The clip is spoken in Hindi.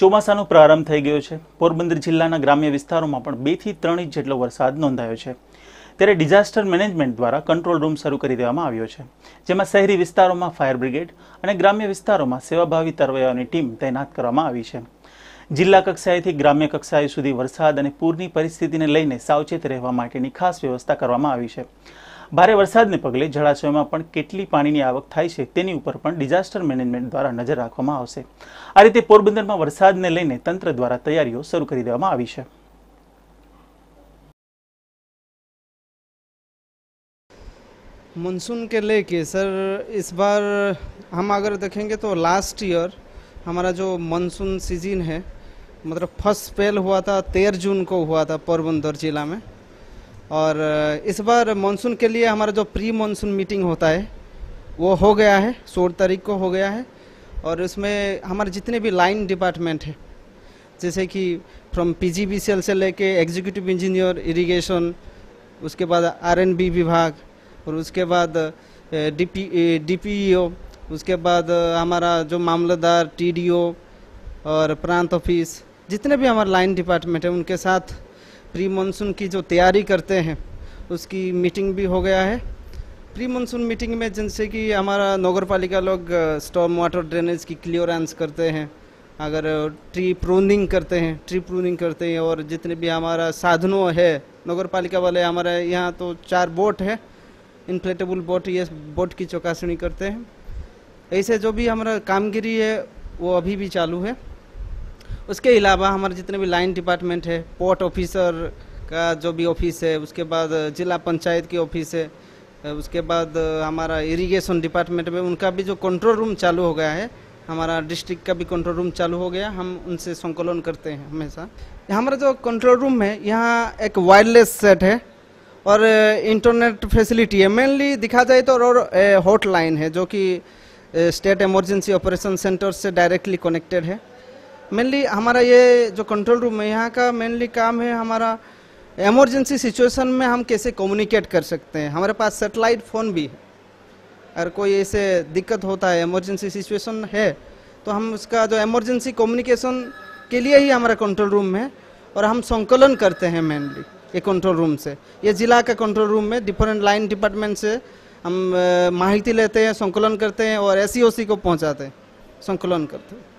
ચોમાસાનો પ્રારંભ થઈ ગયો છે પોરબંદર જિલ્લાના ગ્રામ્ય વિસ્તારોમાં પણ બેથી ત્રણ ઇંચ જેટલો વરસાદ નોંધાયો છે ત્યારે ડિઝાસ્ટર મેનેજમેન્ટ દ્વારા કંટ્રોલ રૂમ શરૂ કરી દેવામાં આવ્યો છે જેમાં શહેરી વિસ્તારોમાં ફાયર બ્રિગેડ અને ગ્રામ્ય વિસ્તારોમાં સેવાભાવી તરવૈયાઓની ટીમ તૈનાત કરવામાં આવી છે જિલ્લા કક્ષાએથી ગ્રામ્ય કક્ષાએ સુધી વરસાદ અને પૂરની પરિસ્થિતિને લઈને સાવચેત રહેવા માટેની ખાસ વ્યવસ્થા કરવામાં આવી છે ભારે વરસાદને પગલે જળાશયોમાં પણ કેટલી પાણીની આવક થાય છે તેની ઉપર પણ ડિઝાસ્ટર મેનેજમેન્ટ દ્વારા નજર રાખવામાં આવશે આ રીતે પોરબંદરમાં વરસાદને લઈને તંત્ર દ્વારા તૈયારીઓ શરૂ કરી દેવામાં આવી છે मानसून કે लेके કે સર बार हम अगर देखेंगे तो लास्ट ईयर हमारा जो मानसून सीजन है मतलब फर्स्ट फेल हुआ था तेरह जून को हुआ था पोरबंदर जिला में और इस बार मानसून के लिए हमारा जो प्री मानसून मीटिंग होता है वो हो गया है सोलह तारीख को हो गया है और उसमें हमारे जितने भी लाइन डिपार्टमेंट है जैसे कि फ्रॉम पीजीबीसीएल से लेके एग्जीक्यूटिव इंजीनियर इरिगेशन उसके बाद आरएनबी विभाग और उसके बाद डीपी डीपीईओ e उसके बाद हमारा जो मामलेदार टीडीओ और प्रांत ऑफिस जितने भी हमारे लाइन डिपार्टमेंट है उनके साथ प्री मानसून की जो तैयारी करते हैं उसकी मीटिंग भी हो गया है प्री मानसून मीटिंग में जिनसे कि हमारा नगर पालिका लोग स्टॉम वाटर ड्रेनेज की क्लियरेंस करते हैं अगर ट्री प्रूनिंग करते हैं ट्री प्रूनिंग करते हैं और जितने भी हमारा साधनों है नगर पालिका वाले हमारे यहाँ तो चार बोट है इन्फ्लेटेबल बोट ये बोट की चौकासनी करते हैं ऐसे जो भी हमारा कामगिरी है वो अभी भी चालू है उसके अलावा हमारे जितने भी लाइन डिपार्टमेंट है पोर्ट ऑफिसर का जो भी ऑफिस है उसके बाद जिला पंचायत की ऑफिस है उसके बाद हमारा इरिगेशन डिपार्टमेंट में उनका भी जो कंट्रोल रूम चालू हो गया है हमारा डिस्ट्रिक्ट का भी कंट्रोल रूम चालू हो गया हम उनसे संकलन करते हैं हमेशा हमारा जो कंट्रोल रूम है यहाँ एक वायरलेस सेट है और इंटरनेट फैसिलिटी है मेनली दिखा जाए तो और हॉटलाइन है जो कि स्टेट इमरजेंसी ऑपरेशन सेंटर से डायरेक्टली कनेक्टेड है मेनली हमारा ये जो कंट्रोल रूम है यहाँ का मेनली काम है हमारा एमरजेंसी सिचुएशन में हम कैसे कम्युनिकेट कर सकते हैं हमारे पास सेटेलाइट फ़ोन भी है अगर कोई ऐसे दिक्कत होता है एमरजेंसी सिचुएशन है तो हम उसका जो एमरजेंसी कम्युनिकेशन के लिए ही हमारा कंट्रोल रूम है और हम संकलन करते हैं मेनली ये कंट्रोल रूम से ये जिला का कंट्रोल रूम में डिफरेंट लाइन डिपार्टमेंट से हम माहिती लेते हैं संकलन करते हैं और एस e को पहुँचाते हैं संकलन करते हैं